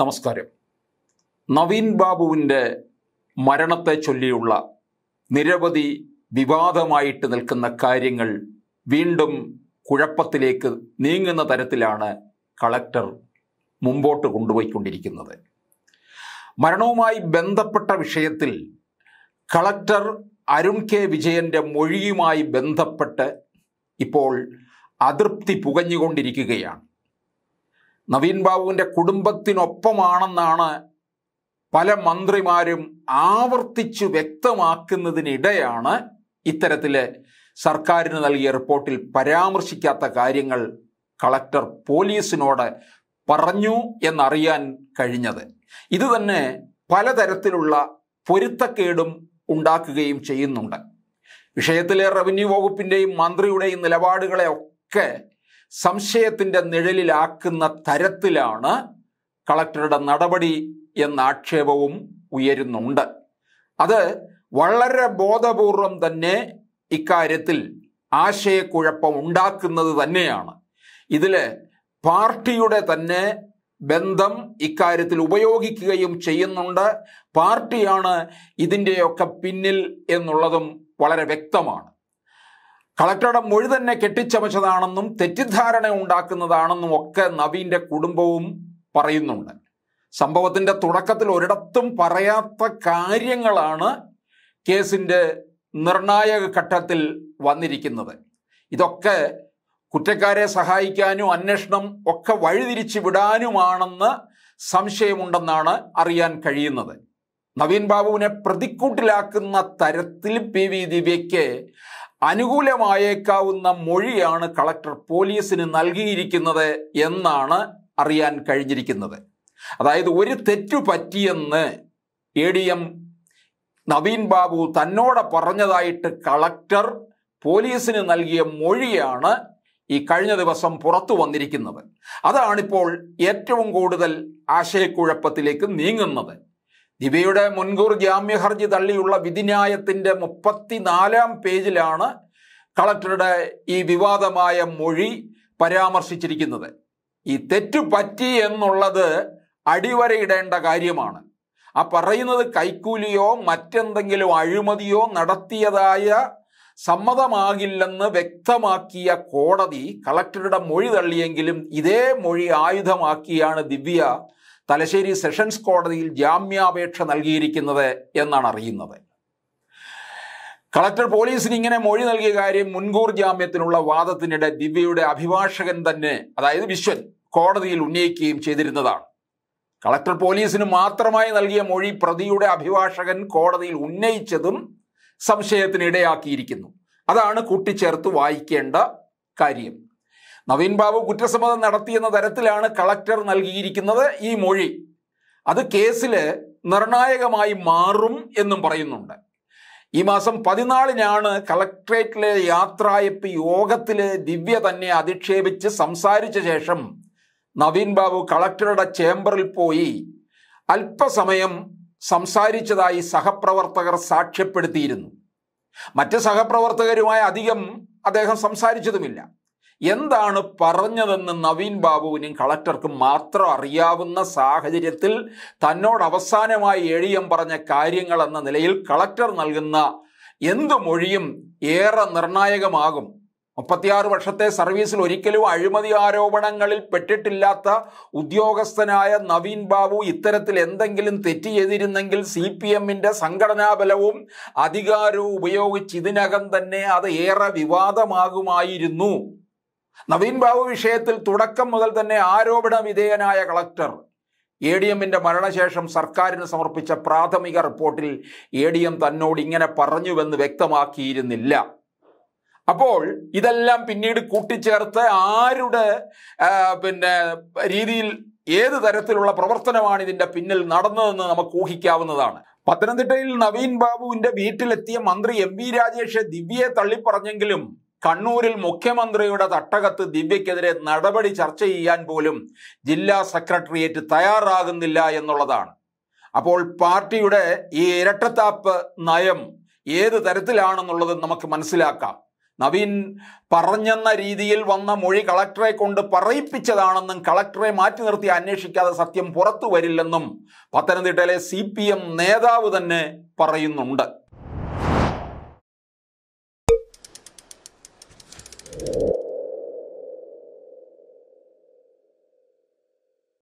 നമസ്കാരം നവീൻ ബാബുവിൻ്റെ മരണത്തെ ചൊല്ലിയുള്ള നിരവധി വിവാദമായിട്ട് നിൽക്കുന്ന കാര്യങ്ങൾ വീണ്ടും കുഴപ്പത്തിലേക്ക് നീങ്ങുന്ന തരത്തിലാണ് കളക്ടർ മുമ്പോട്ട് കൊണ്ടുപോയിക്കൊണ്ടിരിക്കുന്നത് മരണവുമായി ബന്ധപ്പെട്ട വിഷയത്തിൽ കളക്ടർ അരുൺ കെ വിജയൻ്റെ മൊഴിയുമായി ബന്ധപ്പെട്ട് ഇപ്പോൾ അതൃപ്തി പുകഞ്ഞുകൊണ്ടിരിക്കുകയാണ് നവീൻ ബാബുവിൻ്റെ കുടുംബത്തിനൊപ്പമാണെന്നാണ് പല മന്ത്രിമാരും ആവർത്തിച്ചു വ്യക്തമാക്കുന്നതിനിടെയാണ് ഇത്തരത്തിൽ സർക്കാരിന് നൽകിയ റിപ്പോർട്ടിൽ പരാമർശിക്കാത്ത കാര്യങ്ങൾ കളക്ടർ പോലീസിനോട് പറഞ്ഞു എന്നറിയാൻ കഴിഞ്ഞത് ഇത് തന്നെ പലതരത്തിലുള്ള പൊരുത്തക്കേടും ഉണ്ടാക്കുകയും ചെയ്യുന്നുണ്ട് വിഷയത്തിലെ റവന്യൂ വകുപ്പിൻ്റെയും മന്ത്രിയുടെയും നിലപാടുകളെ ഒക്കെ സംശയത്തിൻ്റെ നിഴലിലാക്കുന്ന തരത്തിലാണ് കളക്ടറുടെ നടപടി എന്ന ആക്ഷേപവും ഉയരുന്നുണ്ട് അത് വളരെ ബോധപൂർവം തന്നെ ഇക്കാര്യത്തിൽ ആശയക്കുഴപ്പം ഉണ്ടാക്കുന്നത് തന്നെയാണ് ഇതിൽ പാർട്ടിയുടെ തന്നെ ബന്ധം ഇക്കാര്യത്തിൽ ഉപയോഗിക്കുകയും ചെയ്യുന്നുണ്ട് പാർട്ടിയാണ് ഇതിൻ്റെയൊക്കെ പിന്നിൽ എന്നുള്ളതും വളരെ വ്യക്തമാണ് കളക്ടറുടെ മൊഴി തന്നെ കെട്ടിച്ചമച്ചതാണെന്നും തെറ്റിദ്ധാരണ ഉണ്ടാക്കുന്നതാണെന്നും ഒക്കെ നവീൻ്റെ കുടുംബവും പറയുന്നുണ്ട് സംഭവത്തിൻ്റെ തുടക്കത്തിൽ ഒരിടത്തും പറയാത്ത കാര്യങ്ങളാണ് കേസിൻ്റെ നിർണായക ഘട്ടത്തിൽ വന്നിരിക്കുന്നത് ഇതൊക്കെ കുറ്റക്കാരെ സഹായിക്കാനും അന്വേഷണം ഒക്കെ വഴിതിരിച്ചു വിടാനുമാണെന്ന് സംശയമുണ്ടെന്നാണ് അറിയാൻ കഴിയുന്നത് നവീൻ ബാബുവിനെ പ്രതിക്കൂട്ടിലാക്കുന്ന തരത്തിൽ പി വി ദിവ്യയ്ക്ക് അനുകൂലമായേക്കാവുന്ന മൊഴിയാണ് കളക്ടർ പോലീസിന് നൽകിയിരിക്കുന്നത് എന്നാണ് അറിയാൻ കഴിഞ്ഞിരിക്കുന്നത് അതായത് ഒരു തെറ്റു പറ്റിയെന്ന് A D M Naveen Babu തന്നോട് പറഞ്ഞതായിട്ട് കളക്ടർ പോലീസിന് നൽകിയ മൊഴിയാണ് ഈ കഴിഞ്ഞ ദിവസം പുറത്തു വന്നിരിക്കുന്നത് അതാണിപ്പോൾ ഏറ്റവും കൂടുതൽ ആശയക്കുഴപ്പത്തിലേക്ക് നീങ്ങുന്നത് ദിവ്യയുടെ മുൻകൂർ ജാമ്യ ഹർജി തള്ളിയുള്ള വിധിന്യായത്തിൻ്റെ മുപ്പത്തിനാലാം പേജിലാണ് കളക്ടറുടെ ഈ വിവാദമായ മൊഴി പരാമർശിച്ചിരിക്കുന്നത് ഈ തെറ്റു പറ്റി എന്നുള്ളത് അടിവരയിടേണ്ട കാര്യമാണ് ആ പറയുന്നത് കൈക്കൂലിയോ മറ്റെന്തെങ്കിലും അഴിമതിയോ നടത്തിയതായ സമ്മതമാകില്ലെന്ന് വ്യക്തമാക്കിയ കോടതി കളക്ടറുടെ മൊഴി തള്ളിയെങ്കിലും ഇതേ മൊഴി ആയുധമാക്കിയാണ് ദിവ്യ തലശ്ശേരി സെഷൻസ് കോടതിയിൽ ജാമ്യാപേക്ഷ നൽകിയിരിക്കുന്നത് എന്നാണ് അറിയുന്നത് കളക്ടർ പോലീസിന് ഇങ്ങനെ മൊഴി നൽകിയ കാര്യം മുൻകൂർ ജാമ്യത്തിനുള്ള വാദത്തിനിടെ ദിവ്യയുടെ അഭിഭാഷകൻ തന്നെ അതായത് വിശ്വൻ കോടതിയിൽ ഉന്നയിക്കുകയും ചെയ്തിരുന്നതാണ് കളക്ടർ പോലീസിന് മാത്രമായി നൽകിയ മൊഴി പ്രതിയുടെ അഭിഭാഷകൻ കോടതിയിൽ ഉന്നയിച്ചതും സംശയത്തിന് ഇടയാക്കിയിരിക്കുന്നു അതാണ് കൂട്ടിച്ചേർത്ത് വായിക്കേണ്ട കാര്യം നവീൻ ബാബു കുറ്റസമ്മതം നടത്തിയെന്ന തരത്തിലാണ് കളക്ടർ നൽകിയിരിക്കുന്നത് ഈ മൊഴി അത് കേസിൽ നിർണായകമായി മാറും എന്നും പറയുന്നുണ്ട് ഈ മാസം പതിനാലിനാണ് കളക്ട്രേറ്റിലെ യാത്രായപ്പ് യോഗത്തിൽ ദിവ്യ തന്നെ അധിക്ഷേപിച്ച് സംസാരിച്ച ശേഷം നവീൻ ബാബു കളക്ടറുടെ ചേംബറിൽ പോയി അല്പസമയം സംസാരിച്ചതായി സഹപ്രവർത്തകർ സാക്ഷ്യപ്പെടുത്തിയിരുന്നു മറ്റ് സഹപ്രവർത്തകരുമായി അധികം അദ്ദേഹം സംസാരിച്ചതുമില്ല എന്താണ് പറഞ്ഞതെന്ന് നവീൻ ബാബുവിനും കളക്ടർക്കും മാത്രം അറിയാവുന്ന സാഹചര്യത്തിൽ തന്നോട് അവസാനമായി എഴിയം പറഞ്ഞ കാര്യങ്ങൾ എന്ന നിലയിൽ കളക്ടർ നൽകുന്ന എന്ത് മൊഴിയും ഏറെ നിർണായകമാകും മുപ്പത്തിയാറ് വർഷത്തെ സർവീസിൽ ഒരിക്കലും അഴിമതി ആരോപണങ്ങളിൽ പെട്ടിട്ടില്ലാത്ത ഉദ്യോഗസ്ഥനായ നവീൻ ബാബു ഇത്തരത്തിൽ എന്തെങ്കിലും തെറ്റ് ചെയ്തിരുന്നെങ്കിൽ സി പി എമ്മിൻ്റെ സംഘടനാബലവും അധികാരവും ഉപയോഗിച്ച് ഇതിനകം തന്നെ അത് ഏറെ വിവാദമാകുമായിരുന്നു നവീൻ ബാബു വിഷയത്തിൽ തുടക്കം മുതൽ തന്നെ ആരോപണ വിധേയനായ കളക്ടർ എ ഡി എമ്മിൻ്റെ മരണശേഷം സർക്കാരിന് സമർപ്പിച്ച പ്രാഥമിക റിപ്പോർട്ടിൽ എ ഡി എം തന്നോട് ഇങ്ങനെ പറഞ്ഞുവെന്ന് വ്യക്തമാക്കിയിരുന്നില്ല അപ്പോൾ ഇതെല്ലാം പിന്നീട് കൂട്ടിച്ചേർത്ത് ആരുടെ പിന്നെ രീതിയിൽ ഏത് തരത്തിലുള്ള പ്രവർത്തനമാണ് ഇതിന്റെ പിന്നിൽ നടന്നതെന്ന് നമുക്ക് ഊഹിക്കാവുന്നതാണ് പത്തനംതിട്ടയിൽ നവീൻ ബാബുവിന്റെ വീട്ടിലെത്തിയ മന്ത്രി എം വി രാജേഷ് ദിവ്യയെ തള്ളിപ്പറഞ്ഞെങ്കിലും കണ്ണൂരിൽ മുഖ്യമന്ത്രിയുടെ തട്ടകത്ത് ദിവ്യക്കെതിരെ നടപടി ചർച്ച ചെയ്യാൻ പോലും ജില്ലാ സെക്രട്ടേറിയറ്റ് തയ്യാറാകുന്നില്ല എന്നുള്ളതാണ് അപ്പോൾ പാർട്ടിയുടെ ഈ ഇരട്ടത്താപ്പ് നയം ഏത് തരത്തിലാണെന്നുള്ളത് നമുക്ക് മനസ്സിലാക്കാം നവീൻ പറഞ്ഞെന്ന രീതിയിൽ വന്ന മൊഴി കളക്ടറെ കൊണ്ട് പറയിപ്പിച്ചതാണെന്നും കളക്ടറെ മാറ്റി നിർത്തി അന്വേഷിക്കാതെ സത്യം പുറത്തു വരില്ലെന്നും പത്തനംതിട്ടയിലെ സി നേതാവ് തന്നെ പറയുന്നുണ്ട്